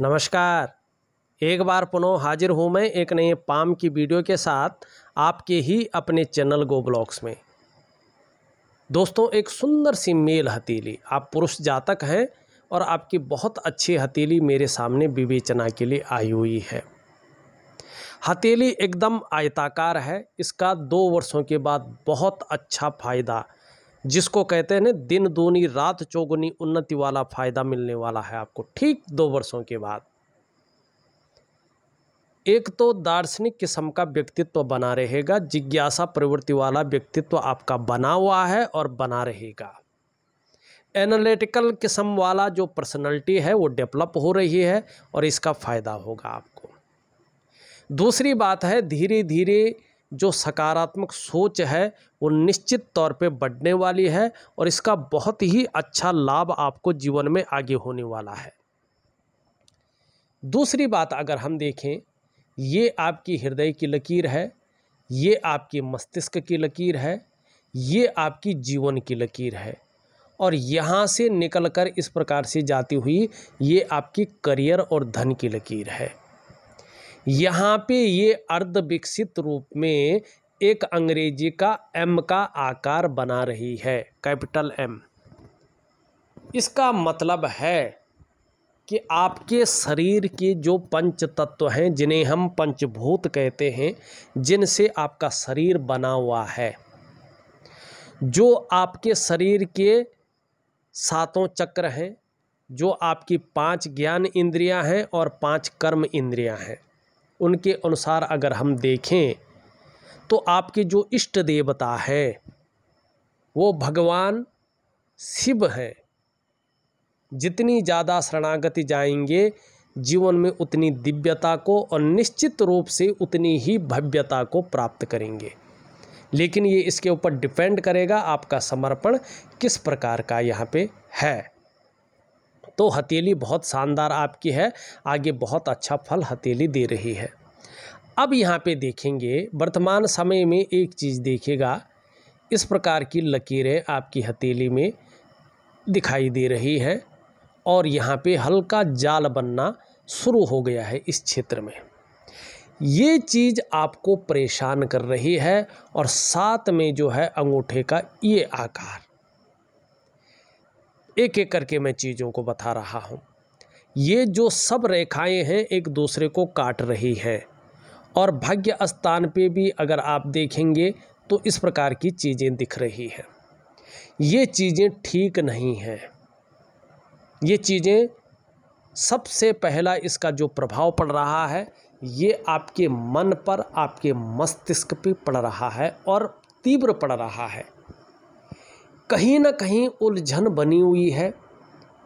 नमस्कार एक बार पुनः हाजिर हूँ मैं एक नए पाम की वीडियो के साथ आपके ही अपने चैनल गो ब्लॉग्स में दोस्तों एक सुंदर सी मेल हथेली आप पुरुष जातक हैं और आपकी बहुत अच्छी हथेली मेरे सामने विवेचना के लिए आई हुई है हथेली एकदम आयताकार है इसका दो वर्षों के बाद बहुत अच्छा फ़ायदा जिसको कहते हैं ना दिन दूनी रात चौगुनी उन्नति वाला फ़ायदा मिलने वाला है आपको ठीक दो वर्षों के बाद एक तो दार्शनिक किस्म का व्यक्तित्व बना रहेगा जिज्ञासा प्रवृत्ति वाला व्यक्तित्व आपका बना हुआ है और बना रहेगा एनालिटिकल किस्म वाला जो पर्सनैलिटी है वो डेवलप हो रही है और इसका फ़ायदा होगा आपको दूसरी बात है धीरे धीरे जो सकारात्मक सोच है वो निश्चित तौर पे बढ़ने वाली है और इसका बहुत ही अच्छा लाभ आपको जीवन में आगे होने वाला है दूसरी बात अगर हम देखें ये आपकी हृदय की लकीर है ये आपकी मस्तिष्क की लकीर है ये आपकी जीवन की लकीर है और यहाँ से निकलकर इस प्रकार से जाती हुई ये आपकी करियर और धन की लकीर है यहाँ पे ये अर्ध विकसित रूप में एक अंग्रेजी का एम का आकार बना रही है कैपिटल एम इसका मतलब है कि आपके शरीर के जो पंच तत्व हैं जिन्हें हम पंचभूत कहते हैं जिनसे आपका शरीर बना हुआ है जो आपके शरीर के सातों चक्र हैं जो आपकी पांच ज्ञान इंद्रियां हैं और पांच कर्म इंद्रियां हैं उनके अनुसार अगर हम देखें तो आपके जो इष्ट देवता है वो भगवान शिव हैं जितनी ज़्यादा शरणागति जाएंगे जीवन में उतनी दिव्यता को और निश्चित रूप से उतनी ही भव्यता को प्राप्त करेंगे लेकिन ये इसके ऊपर डिपेंड करेगा आपका समर्पण किस प्रकार का यहाँ पे है तो हथेली बहुत शानदार आपकी है आगे बहुत अच्छा फल हथेली दे रही है अब यहाँ पे देखेंगे वर्तमान समय में एक चीज़ देखेगा इस प्रकार की लकीरें आपकी हथेली में दिखाई दे रही हैं और यहाँ पे हल्का जाल बनना शुरू हो गया है इस क्षेत्र में ये चीज़ आपको परेशान कर रही है और साथ में जो है अंगूठे का ये आकार एक एक करके मैं चीज़ों को बता रहा हूँ ये जो सब रेखाएं हैं एक दूसरे को काट रही है और भाग्य स्थान पे भी अगर आप देखेंगे तो इस प्रकार की चीज़ें दिख रही हैं ये चीज़ें ठीक नहीं हैं ये चीज़ें सबसे पहला इसका जो प्रभाव पड़ रहा है ये आपके मन पर आपके मस्तिष्क पे पड़ रहा है और तीव्र पड़ रहा है कहीं ना कहीं उलझन बनी हुई है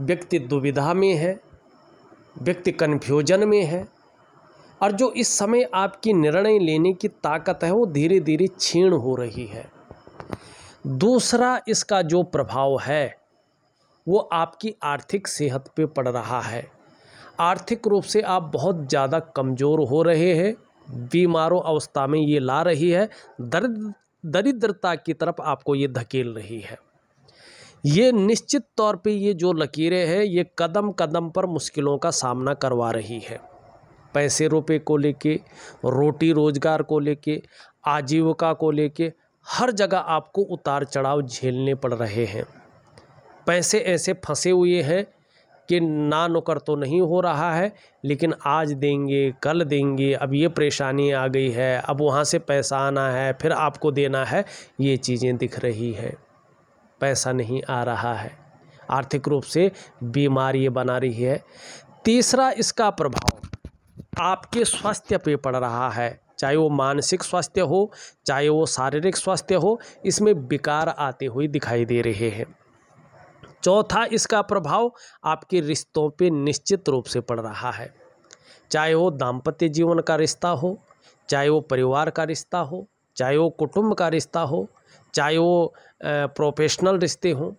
व्यक्ति दुविधा में है व्यक्ति कन्फ्यूजन में है और जो इस समय आपकी निर्णय लेने की ताकत है वो धीरे धीरे क्षीण हो रही है दूसरा इसका जो प्रभाव है वो आपकी आर्थिक सेहत पे पड़ रहा है आर्थिक रूप से आप बहुत ज़्यादा कमज़ोर हो रहे हैं बीमारों अवस्था में ये ला रही है दर्द दरिद्रता की तरफ आपको ये धकेल रही है ये निश्चित तौर पे ये जो लकीरें हैं ये कदम कदम पर मुश्किलों का सामना करवा रही है पैसे रुपए को लेके रोटी रोज़गार को लेके आजीविका को लेके हर जगह आपको उतार चढ़ाव झेलने पड़ रहे हैं पैसे ऐसे फंसे हुए हैं कि ना नुकर तो नहीं हो रहा है लेकिन आज देंगे कल देंगे अब ये परेशानी आ गई है अब वहाँ से पैसा आना है फिर आपको देना है ये चीज़ें दिख रही है पैसा नहीं आ रहा है आर्थिक रूप से बीमारी बना रही है तीसरा इसका प्रभाव आपके स्वास्थ्य पे पड़ रहा है चाहे वो मानसिक स्वास्थ्य हो चाहे वो शारीरिक स्वास्थ्य हो इसमें विकार आते हुए दिखाई दे रहे हैं चौथा इसका प्रभाव आपके रिश्तों पे निश्चित रूप से पड़ रहा है चाहे वो दाम्पत्य जीवन का रिश्ता हो चाहे वो परिवार का रिश्ता हो चाहे वो कुटुंब का रिश्ता हो चाहे वो प्रोफेशनल रिश्ते हों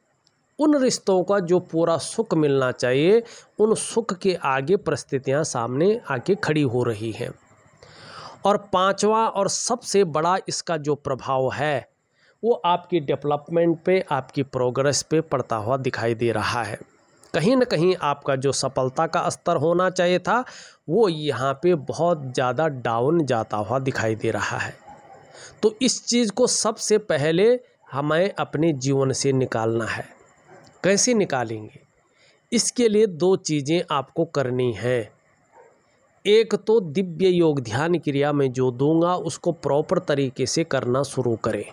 उन रिश्तों का जो पूरा सुख मिलना चाहिए उन सुख के आगे परिस्थितियां सामने आके खड़ी हो रही हैं और पांचवा और सबसे बड़ा इसका जो प्रभाव है वो आपकी डेवलपमेंट पे आपकी प्रोग्रेस पे पड़ता हुआ दिखाई दे रहा है कहीं ना कहीं आपका जो सफलता का स्तर होना चाहिए था वो यहाँ पे बहुत ज़्यादा डाउन जाता हुआ दिखाई दे रहा है तो इस चीज़ को सबसे पहले हमें अपने जीवन से निकालना है कैसे निकालेंगे इसके लिए दो चीज़ें आपको करनी हैं एक तो दिव्य योग ध्यान क्रिया में जो दूंगा उसको प्रॉपर तरीके से करना शुरू करें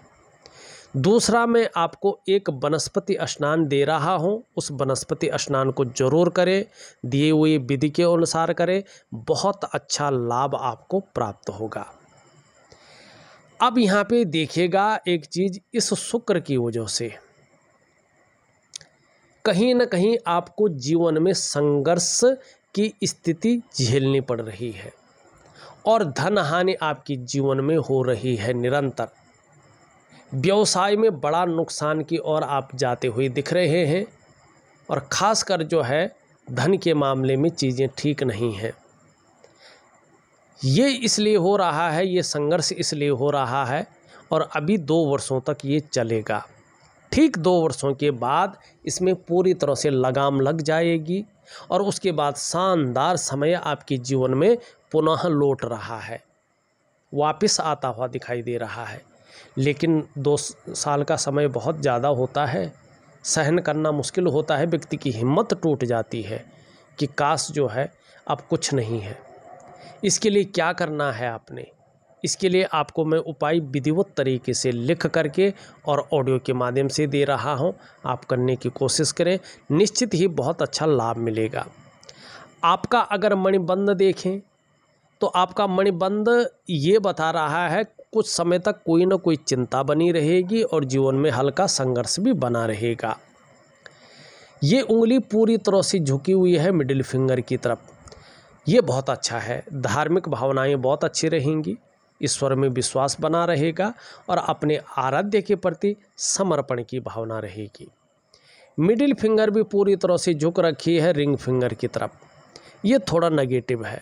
दूसरा मैं आपको एक वनस्पति स्नान दे रहा हूँ उस वनस्पति स्नान को जरूर करें दिए हुए विधि के अनुसार करें बहुत अच्छा लाभ आपको प्राप्त होगा अब यहाँ पे देखेगा एक चीज़ इस शुक्र की वजह से कहीं ना कहीं आपको जीवन में संघर्ष की स्थिति झेलनी पड़ रही है और धन हानि आपकी जीवन में हो रही है निरंतर व्यवसाय में बड़ा नुकसान की ओर आप जाते हुए दिख रहे हैं और ख़ासकर जो है धन के मामले में चीज़ें ठीक नहीं हैं ये इसलिए हो रहा है ये संघर्ष इसलिए हो रहा है और अभी दो वर्षों तक ये चलेगा ठीक दो वर्षों के बाद इसमें पूरी तरह से लगाम लग जाएगी और उसके बाद शानदार समय आपके जीवन में पुनः लौट रहा है वापस आता हुआ दिखाई दे रहा है लेकिन दो साल का समय बहुत ज़्यादा होता है सहन करना मुश्किल होता है व्यक्ति की हिम्मत टूट जाती है कि काश जो है अब कुछ नहीं है इसके लिए क्या करना है आपने इसके लिए आपको मैं उपाय विधिवत तरीके से लिख करके और ऑडियो के माध्यम से दे रहा हूं आप करने की कोशिश करें निश्चित ही बहुत अच्छा लाभ मिलेगा आपका अगर मणिबंध देखें तो आपका मणिबंध ये बता रहा है कुछ समय तक कोई ना कोई चिंता बनी रहेगी और जीवन में हल्का संघर्ष भी बना रहेगा ये उंगली पूरी तरह से झुकी हुई है मिडिल फिंगर की तरफ ये बहुत अच्छा है धार्मिक भावनाएं बहुत अच्छी रहेंगी ईश्वर में विश्वास बना रहेगा और अपने आराध्य के प्रति समर्पण की भावना रहेगी मिडिल फिंगर भी पूरी तरह से झुक रखी है रिंग फिंगर की तरफ ये थोड़ा नेगेटिव है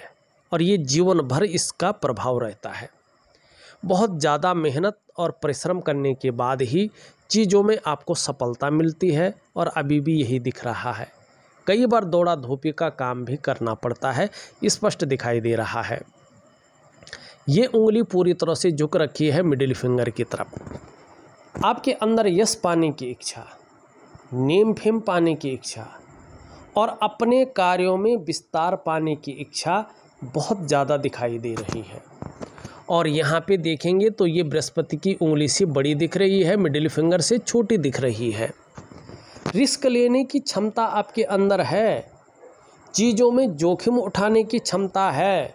और ये जीवन भर इसका प्रभाव रहता है बहुत ज़्यादा मेहनत और परिश्रम करने के बाद ही चीज़ों में आपको सफलता मिलती है और अभी भी यही दिख रहा है कई बार दौड़ा धोपी का काम भी करना पड़ता है स्पष्ट दिखाई दे रहा है ये उंगली पूरी तरह से झुक रखी है मिडिल फिंगर की तरफ आपके अंदर यश पाने की इच्छा नेम फेम पाने की इच्छा और अपने कार्यों में विस्तार पाने की इच्छा बहुत ज़्यादा दिखाई दे रही है और यहाँ पे देखेंगे तो ये बृहस्पति की उंगली से बड़ी दिख रही है मिडिल फिंगर से छोटी दिख रही है रिस्क लेने की क्षमता आपके अंदर है चीज़ों में जोखिम उठाने की क्षमता है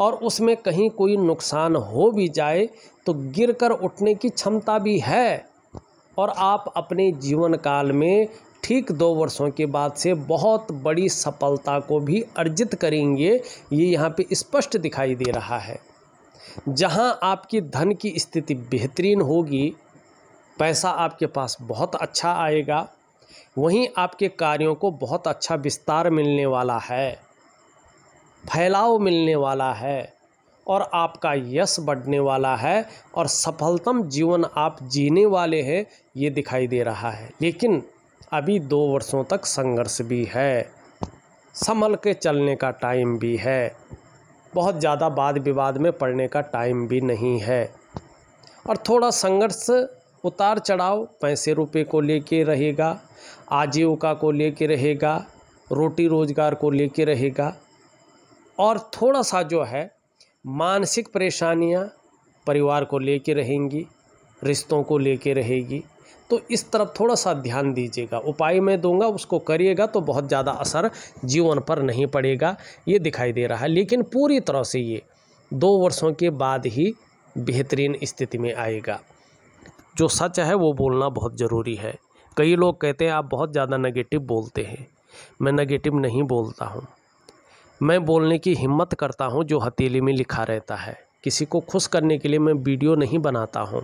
और उसमें कहीं कोई नुकसान हो भी जाए तो गिर कर उठने की क्षमता भी है और आप अपने जीवन काल में ठीक दो वर्षों के बाद से बहुत बड़ी सफलता को भी अर्जित करेंगे ये यहाँ पे स्पष्ट दिखाई दे रहा है जहाँ आपकी धन की स्थिति बेहतरीन होगी पैसा आपके पास बहुत अच्छा आएगा वहीं आपके कार्यों को बहुत अच्छा विस्तार मिलने वाला है फैलाव मिलने वाला है और आपका यश बढ़ने वाला है और सफलतम जीवन आप जीने वाले हैं ये दिखाई दे रहा है लेकिन अभी दो वर्षों तक संघर्ष भी है संभल के चलने का टाइम भी है बहुत ज़्यादा वाद विवाद में पड़ने का टाइम भी नहीं है और थोड़ा संघर्ष उतार चढ़ाव पैसे रुपए को लेके रहेगा आजीविका को लेके रहेगा रोटी रोज़गार को लेके रहेगा और थोड़ा सा जो है मानसिक परेशानियां परिवार को लेके रहेंगी रिश्तों को लेके रहेगी तो इस तरफ थोड़ा सा ध्यान दीजिएगा उपाय मैं दूंगा उसको करिएगा तो बहुत ज़्यादा असर जीवन पर नहीं पड़ेगा ये दिखाई दे रहा है लेकिन पूरी तरह से ये दो वर्षों के बाद ही बेहतरीन स्थिति में आएगा जो सच है वो बोलना बहुत ज़रूरी है कई लोग कहते हैं आप बहुत ज़्यादा नेगेटिव बोलते हैं मैं नेगेटिव नहीं बोलता हूँ मैं बोलने की हिम्मत करता हूँ जो हथेली में लिखा रहता है किसी को खुश करने के लिए मैं वीडियो नहीं बनाता हूँ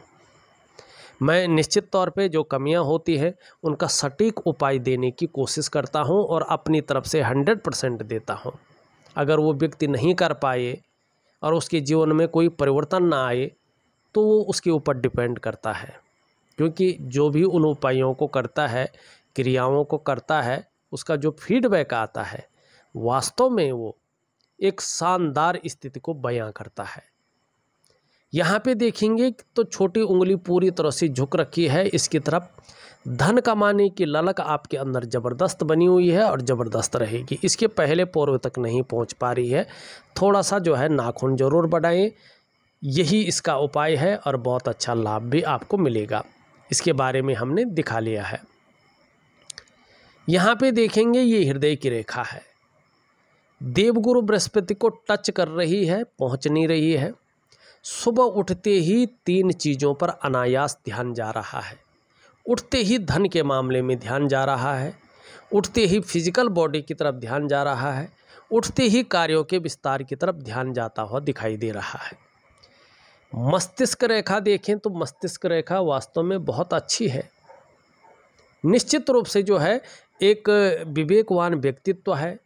मैं निश्चित तौर पे जो कमियाँ होती हैं उनका सटीक उपाय देने की कोशिश करता हूँ और अपनी तरफ से हंड्रेड परसेंट देता हूँ अगर वो व्यक्ति नहीं कर पाए और उसके जीवन में कोई परिवर्तन ना आए तो वो उसके ऊपर डिपेंड करता है क्योंकि जो भी उन उपायों को करता है क्रियाओं को करता है उसका जो फीडबैक आता है वास्तव में वो एक शानदार स्थिति को बयां करता है यहाँ पे देखेंगे तो छोटी उंगली पूरी तरह से झुक रखी है इसकी तरफ धन कमाने की ललक आपके अंदर ज़बरदस्त बनी हुई है और ज़बरदस्त रहेगी इसके पहले पूर्व तक नहीं पहुँच पा रही है थोड़ा सा जो है नाखून ज़रूर बढ़ाएँ यही इसका उपाय है और बहुत अच्छा लाभ भी आपको मिलेगा इसके बारे में हमने दिखा लिया है यहाँ पे देखेंगे ये हृदय की रेखा है देवगुरु बृहस्पति को टच कर रही है पहुँच नहीं रही है सुबह उठते ही तीन चीज़ों पर अनायास ध्यान जा रहा है उठते ही धन के मामले में ध्यान जा रहा है उठते ही फिजिकल बॉडी की तरफ ध्यान जा रहा है उठते ही कार्यों के विस्तार की तरफ ध्यान जाता हुआ दिखाई दे रहा है मस्तिष्क रेखा देखें तो मस्तिष्क रेखा वास्तव में बहुत अच्छी है निश्चित रूप से जो है एक विवेकवान व्यक्तित्व है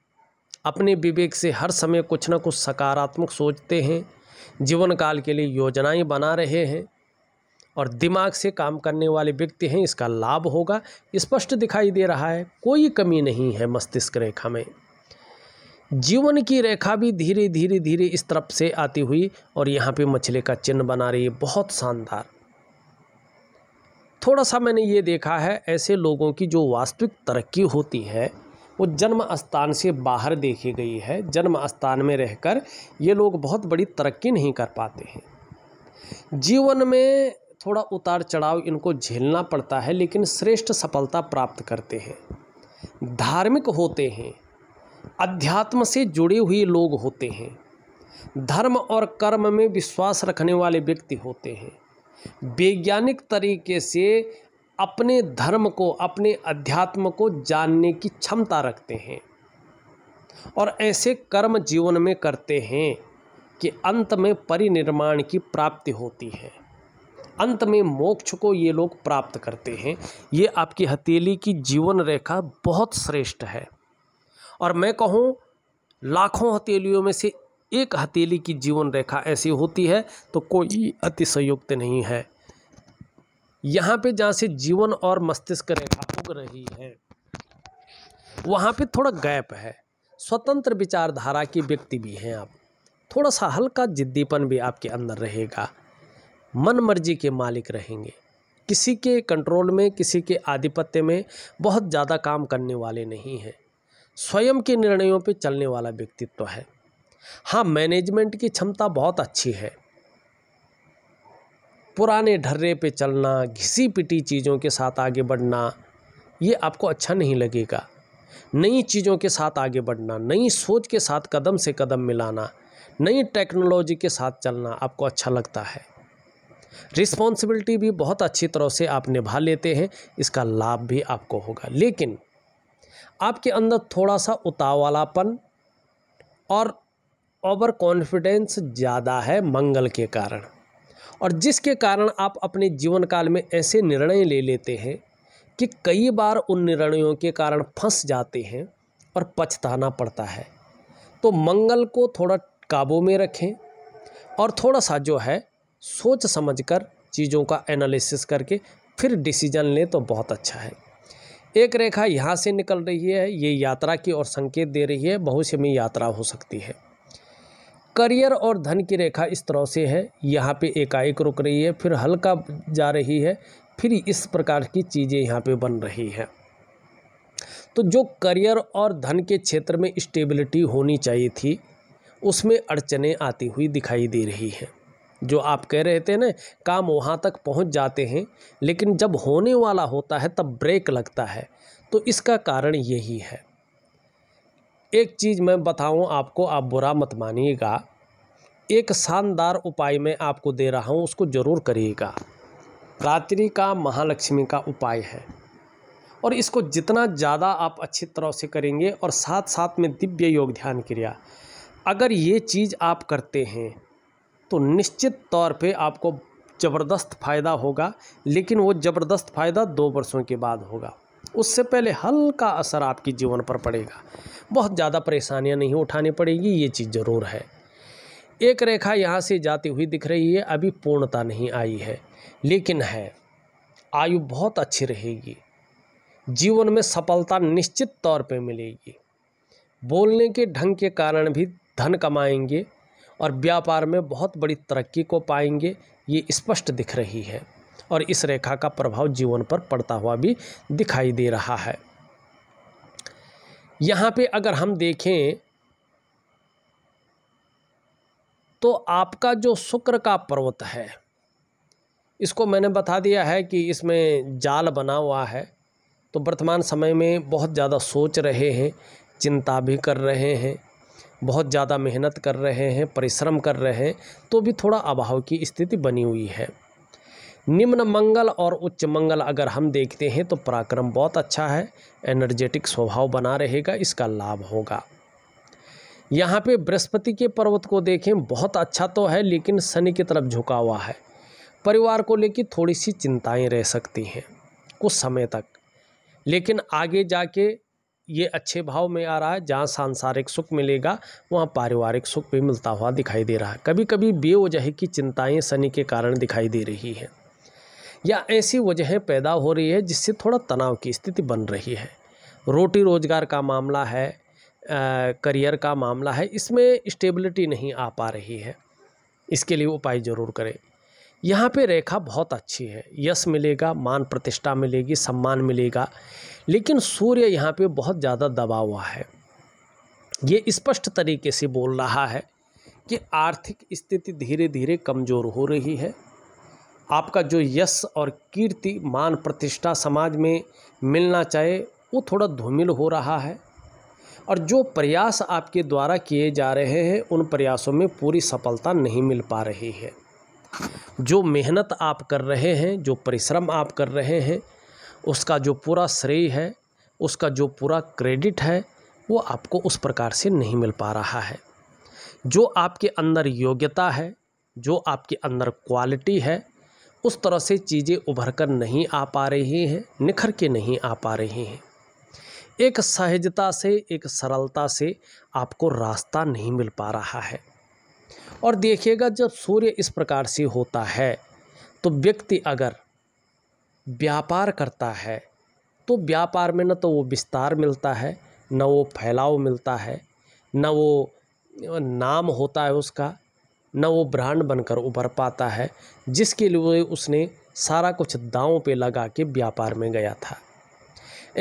अपने विवेक से हर समय कुछ ना कुछ सकारात्मक सोचते हैं जीवन काल के लिए योजनाएं बना रहे हैं और दिमाग से काम करने वाले व्यक्ति हैं इसका लाभ होगा स्पष्ट दिखाई दे रहा है कोई कमी नहीं है मस्तिष्क रेखा में जीवन की रेखा भी धीरे धीरे धीरे इस तरफ से आती हुई और यहाँ पे मछली का चिन्ह बना रही है बहुत शानदार थोड़ा सा मैंने ये देखा है ऐसे लोगों की जो वास्तविक तरक्की होती है वो जन्म स्थान से बाहर देखी गई है जन्म स्थान में रहकर ये लोग बहुत बड़ी तरक्की नहीं कर पाते हैं जीवन में थोड़ा उतार चढ़ाव इनको झेलना पड़ता है लेकिन श्रेष्ठ सफलता प्राप्त करते हैं धार्मिक होते हैं अध्यात्म से जुड़े हुए लोग होते हैं धर्म और कर्म में विश्वास रखने वाले व्यक्ति होते हैं वैज्ञानिक तरीके से अपने धर्म को अपने अध्यात्म को जानने की क्षमता रखते हैं और ऐसे कर्म जीवन में करते हैं कि अंत में परिनिर्माण की प्राप्ति होती है अंत में मोक्ष को ये लोग प्राप्त करते हैं ये आपकी हथेली की जीवन रेखा बहुत श्रेष्ठ है और मैं कहूँ लाखों हथेलियों में से एक हथेली की जीवन रेखा ऐसी होती है तो कोई अतिशयुक्त नहीं है यहाँ पे जहाँ से जीवन और मस्तिष्क रेखा उग रही है वहाँ पे थोड़ा गैप है स्वतंत्र विचारधारा की व्यक्ति भी हैं आप थोड़ा सा हल्का जिद्दीपन भी आपके अंदर रहेगा मन मर्जी के मालिक रहेंगे किसी के कंट्रोल में किसी के आधिपत्य में बहुत ज़्यादा काम करने वाले नहीं हैं स्वयं के निर्णयों पर चलने वाला व्यक्तित्व है हाँ मैनेजमेंट की क्षमता बहुत अच्छी है पुराने ढर्रे पे चलना घिसी पिटी चीज़ों के साथ आगे बढ़ना ये आपको अच्छा नहीं लगेगा नई चीज़ों के साथ आगे बढ़ना नई सोच के साथ कदम से कदम मिलाना नई टेक्नोलॉजी के साथ चलना आपको अच्छा लगता है रिस्पॉन्सिबिलिटी भी बहुत अच्छी तरह से आप निभा लेते हैं इसका लाभ भी आपको होगा लेकिन आपके अंदर थोड़ा सा उतावलापन और ओवर कॉन्फिडेंस ज़्यादा है मंगल के कारण और जिसके कारण आप अपने जीवन काल में ऐसे निर्णय ले लेते हैं कि कई बार उन निर्णयों के कारण फंस जाते हैं और पछताना पड़ता है तो मंगल को थोड़ा काबू में रखें और थोड़ा सा जो है सोच समझकर चीज़ों का एनालिसिस करके फिर डिसीजन लें तो बहुत अच्छा है एक रेखा यहाँ से निकल रही है ये यात्रा की ओर संकेत दे रही है भविष्य में यात्रा हो सकती है करियर और धन की रेखा इस तरह से है यहाँ पे एकाएक रुक रही है फिर हल्का जा रही है फिर इस प्रकार की चीज़ें यहाँ पे बन रही हैं तो जो करियर और धन के क्षेत्र में स्टेबिलिटी होनी चाहिए थी उसमें अड़चने आती हुई दिखाई दे रही हैं जो आप कह रहे थे ना काम वहाँ तक पहुँच जाते हैं लेकिन जब होने वाला होता है तब ब्रेक लगता है तो इसका कारण यही है एक चीज़ मैं बताऊँ आपको आप बुरा मत मानिएगा एक शानदार उपाय मैं आपको दे रहा हूँ उसको ज़रूर करिएगा रात्रि का महालक्ष्मी का उपाय है और इसको जितना ज़्यादा आप अच्छी तरह से करेंगे और साथ साथ में दिव्य योग ध्यान क्रिया अगर ये चीज़ आप करते हैं तो निश्चित तौर पे आपको ज़बरदस्त फ़ायदा होगा लेकिन वो ज़बरदस्त फ़ायदा दो वर्षों के बाद होगा उससे पहले हल्का असर आपके जीवन पर पड़ेगा बहुत ज़्यादा परेशानियाँ नहीं उठानी पड़ेगी ये चीज़ ज़रूर है एक रेखा यहाँ से जाती हुई दिख रही है अभी पूर्णता नहीं आई है लेकिन है आयु बहुत अच्छी रहेगी जीवन में सफलता निश्चित तौर पे मिलेगी बोलने के ढंग के कारण भी धन कमाएंगे और व्यापार में बहुत बड़ी तरक्की को पाएंगे ये स्पष्ट दिख रही है और इस रेखा का प्रभाव जीवन पर पड़ता हुआ भी दिखाई दे रहा है यहाँ पे अगर हम देखें तो आपका जो शुक्र का पर्वत है इसको मैंने बता दिया है कि इसमें जाल बना हुआ है तो वर्तमान समय में बहुत ज़्यादा सोच रहे हैं चिंता भी कर रहे हैं बहुत ज़्यादा मेहनत कर रहे हैं परिश्रम कर रहे हैं तो भी थोड़ा अभाव की स्थिति बनी हुई है निम्न मंगल और उच्च मंगल अगर हम देखते हैं तो पराक्रम बहुत अच्छा है एनर्जेटिक स्वभाव बना रहेगा इसका लाभ होगा यहाँ पे बृहस्पति के पर्वत को देखें बहुत अच्छा तो है लेकिन शनि की तरफ झुका हुआ है परिवार को लेकर थोड़ी सी चिंताएं रह सकती हैं कुछ समय तक लेकिन आगे जाके ये अच्छे भाव में आ रहा है जहाँ सांसारिक सुख मिलेगा वहाँ पारिवारिक सुख भी मिलता हुआ दिखाई दे रहा है कभी कभी बेवजह की चिंताएँ शनि के कारण दिखाई दे रही हैं या ऐसी वजहें पैदा हो रही है जिससे थोड़ा तनाव की स्थिति बन रही है रोटी रोजगार का मामला है करियर का मामला है इसमें स्टेबिलिटी नहीं आ पा रही है इसके लिए उपाय ज़रूर करें यहाँ पे रेखा बहुत अच्छी है यश मिलेगा मान प्रतिष्ठा मिलेगी सम्मान मिलेगा लेकिन सूर्य यहाँ पे बहुत ज़्यादा दबा हुआ है ये स्पष्ट तरीके से बोल रहा है कि आर्थिक स्थिति धीरे धीरे कमज़ोर हो रही है आपका जो यश और कीर्ति मान प्रतिष्ठा समाज में मिलना चाहे वो थोड़ा धूमिल हो रहा है और जो प्रयास आपके द्वारा किए जा रहे हैं उन प्रयासों में पूरी सफलता नहीं मिल पा रही है जो मेहनत आप कर रहे हैं जो परिश्रम आप कर रहे हैं उसका जो पूरा श्रेय है उसका जो पूरा क्रेडिट है वो आपको उस प्रकार से नहीं मिल पा रहा है जो आपके अंदर योग्यता है जो आपके अंदर क्वालिटी है उस तरह से चीज़ें उभर कर नहीं आ पा रही हैं निखर के नहीं आ पा रही हैं एक सहजता से एक सरलता से आपको रास्ता नहीं मिल पा रहा है और देखिएगा जब सूर्य इस प्रकार से होता है तो व्यक्ति अगर व्यापार करता है तो व्यापार में न तो वो विस्तार मिलता है न वो फैलाव मिलता है न वो नाम होता है उसका न वो ब्रांड बनकर उभर पाता है जिसके लिए उसने सारा कुछ दाँव पे लगा के व्यापार में गया था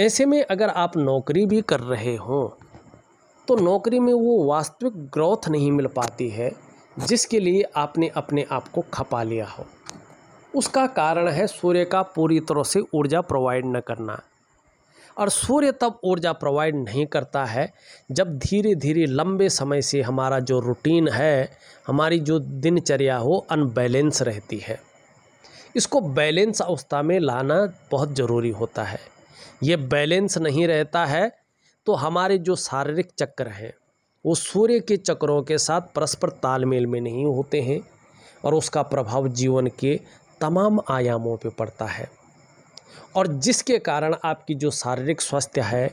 ऐसे में अगर आप नौकरी भी कर रहे हों तो नौकरी में वो वास्तविक ग्रोथ नहीं मिल पाती है जिसके लिए आपने अपने आप को खपा लिया हो उसका कारण है सूर्य का पूरी तरह से ऊर्जा प्रोवाइड न करना और सूर्य तब ऊर्जा प्रोवाइड नहीं करता है जब धीरे धीरे लंबे समय से हमारा जो रूटीन है हमारी जो दिनचर्या हो अनबैलेंस रहती है इसको बैलेंस अवस्था में लाना बहुत ज़रूरी होता है ये बैलेंस नहीं रहता है तो हमारे जो शारीरिक चक्र हैं वो सूर्य के चक्रों के साथ परस्पर तालमेल में नहीं होते हैं और उसका प्रभाव जीवन के तमाम आयामों पर पड़ता है और जिसके कारण आपकी जो शारीरिक स्वास्थ्य है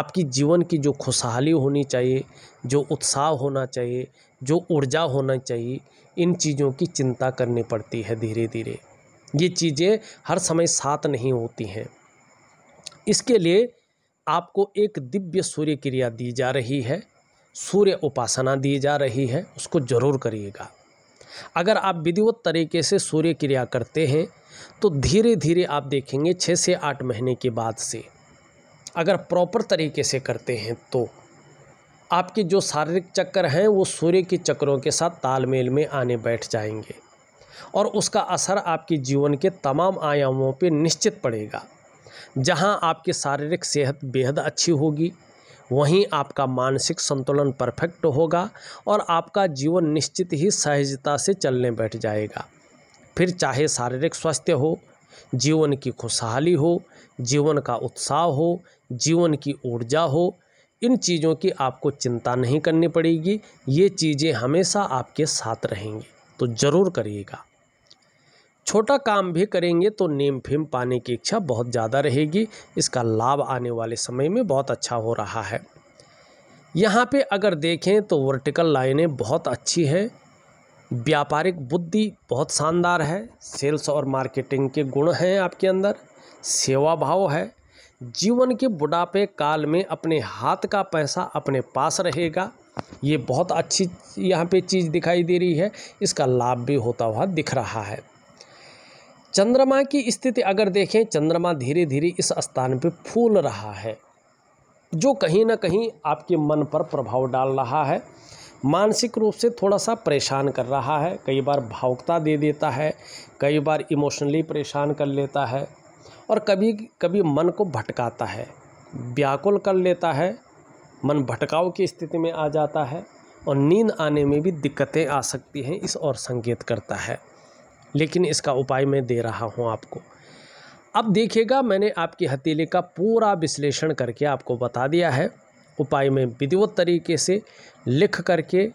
आपकी जीवन की जो खुशहाली होनी चाहिए जो उत्साह होना चाहिए जो ऊर्जा होना चाहिए इन चीज़ों की चिंता करनी पड़ती है धीरे धीरे ये चीज़ें हर समय साथ नहीं होती हैं इसके लिए आपको एक दिव्य सूर्य क्रिया दी जा रही है सूर्य उपासना दी जा रही है उसको जरूर करिएगा अगर आप विधिवत तरीके से सूर्य क्रिया करते हैं तो धीरे धीरे आप देखेंगे छः से आठ महीने के बाद से अगर प्रॉपर तरीके से करते हैं तो आपके जो शारीरिक चक्कर हैं वो सूर्य के चक्रों के साथ तालमेल में आने बैठ जाएंगे और उसका असर आपके जीवन के तमाम आयामों पर निश्चित पड़ेगा जहाँ आपकी शारीरिक सेहत बेहद अच्छी होगी वहीं आपका मानसिक संतुलन परफेक्ट होगा और आपका जीवन निश्चित ही सहजता से चलने बैठ जाएगा फिर चाहे शारीरिक स्वास्थ्य हो जीवन की खुशहाली हो जीवन का उत्साह हो जीवन की ऊर्जा हो इन चीज़ों की आपको चिंता नहीं करनी पड़ेगी ये चीज़ें हमेशा आपके साथ रहेंगी तो ज़रूर करिएगा छोटा काम भी करेंगे तो नेम फेम पाने की इच्छा बहुत ज़्यादा रहेगी इसका लाभ आने वाले समय में बहुत अच्छा हो रहा है यहाँ पे अगर देखें तो वर्टिकल लाइनें बहुत अच्छी है व्यापारिक बुद्धि बहुत शानदार है सेल्स और मार्केटिंग के गुण हैं आपके अंदर सेवा भाव है जीवन के बुढ़ापे काल में अपने हाथ का पैसा अपने पास रहेगा ये बहुत अच्छी यहाँ पे चीज़ दिखाई दे रही है इसका लाभ भी होता हुआ दिख रहा है चंद्रमा की स्थिति अगर देखें चंद्रमा धीरे धीरे इस स्थान पर फूल रहा है जो कहीं ना कहीं आपके मन पर प्रभाव डाल रहा है मानसिक रूप से थोड़ा सा परेशान कर रहा है कई बार भावुकता दे देता है कई बार इमोशनली परेशान कर लेता है और कभी कभी मन को भटकाता है व्याकुल कर लेता है मन भटकाव की स्थिति में आ जाता है और नींद आने में भी दिक्कतें आ सकती हैं इस और संकेत करता है लेकिन इसका उपाय मैं दे रहा हूँ आपको अब देखिएगा मैंने आपकी हथेली का पूरा विश्लेषण करके आपको बता दिया है उपाय में विधिवत तरीके से लिख करके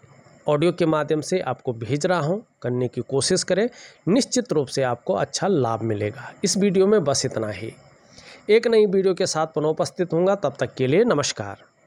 ऑडियो के माध्यम से आपको भेज रहा हूँ करने की कोशिश करें निश्चित रूप से आपको अच्छा लाभ मिलेगा इस वीडियो में बस इतना ही एक नई वीडियो के साथ पुनः उपस्थित होंगे तब तक के लिए नमस्कार